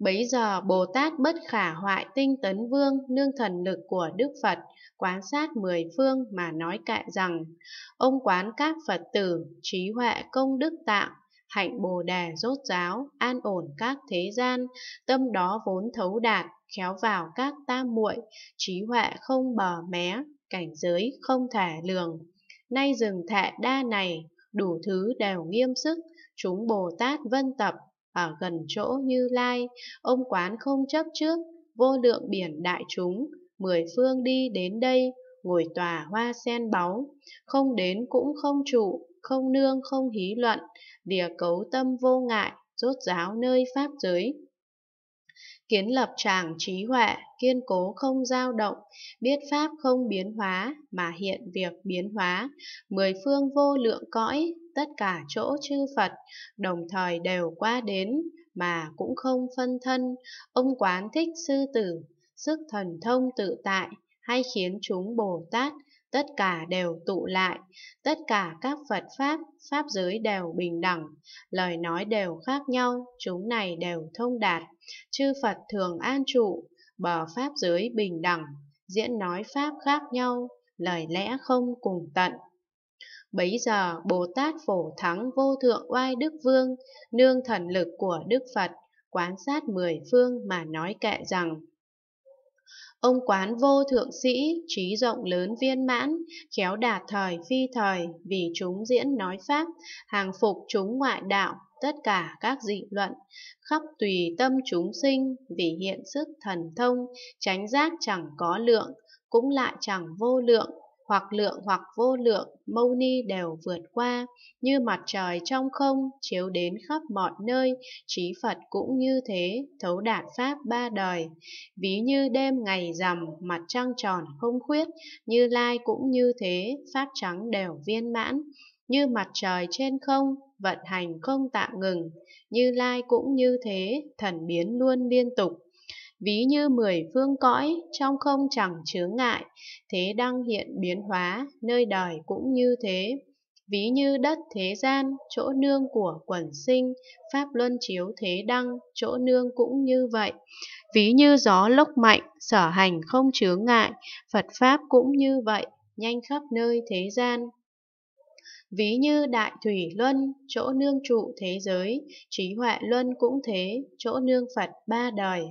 Bấy giờ Bồ Tát bất khả hoại tinh tấn vương nương thần lực của Đức Phật quán sát mười phương mà nói cại rằng Ông quán các Phật tử, trí huệ công đức tạo, hạnh bồ đề rốt ráo, an ổn các thế gian, tâm đó vốn thấu đạt, khéo vào các tam muội, trí huệ không bờ mé, cảnh giới không thể lường. Nay rừng thệ đa này, đủ thứ đều nghiêm sức, chúng Bồ Tát vân tập ở gần chỗ Như Lai, ông quán không chấp trước, vô lượng biển đại chúng, mười phương đi đến đây, ngồi tòa hoa sen báu, không đến cũng không trụ, không nương không hí luận, lìa cấu tâm vô ngại, rốt giáo nơi pháp giới. Kiến lập tràng trí huệ, kiên cố không dao động, biết pháp không biến hóa, mà hiện việc biến hóa, mười phương vô lượng cõi, tất cả chỗ chư Phật, đồng thời đều qua đến, mà cũng không phân thân, ông quán thích sư tử, sức thần thông tự tại, hay khiến chúng Bồ Tát, tất cả đều tụ lại, tất cả các Phật Pháp, Pháp giới đều bình đẳng, lời nói đều khác nhau, chúng này đều thông đạt, chư Phật thường an trụ, bờ Pháp giới bình đẳng, diễn nói Pháp khác nhau, lời lẽ không cùng tận. Bấy giờ Bồ Tát Phổ Thắng Vô Thượng Oai Đức Vương, nương thần lực của Đức Phật, quán sát mười phương mà nói kệ rằng Ông quán vô thượng sĩ, trí rộng lớn viên mãn, khéo đạt thời phi thời, vì chúng diễn nói pháp, hàng phục chúng ngoại đạo, tất cả các dị luận, khắp tùy tâm chúng sinh, vì hiện sức thần thông, tránh giác chẳng có lượng, cũng lại chẳng vô lượng, hoặc lượng hoặc vô lượng, mâu ni đều vượt qua, như mặt trời trong không, chiếu đến khắp mọi nơi, trí Phật cũng như thế, thấu đạt Pháp ba đời. Ví như đêm ngày rằm, mặt trăng tròn không khuyết, như lai cũng như thế, Pháp trắng đều viên mãn, như mặt trời trên không, vận hành không tạm ngừng, như lai cũng như thế, thần biến luôn liên tục ví như mười phương cõi trong không chẳng chướng ngại thế đăng hiện biến hóa nơi đời cũng như thế ví như đất thế gian chỗ nương của quẩn sinh pháp luân chiếu thế đăng chỗ nương cũng như vậy ví như gió lốc mạnh sở hành không chướng ngại phật pháp cũng như vậy nhanh khắp nơi thế gian ví như đại thủy luân chỗ nương trụ thế giới trí huệ luân cũng thế chỗ nương phật ba đời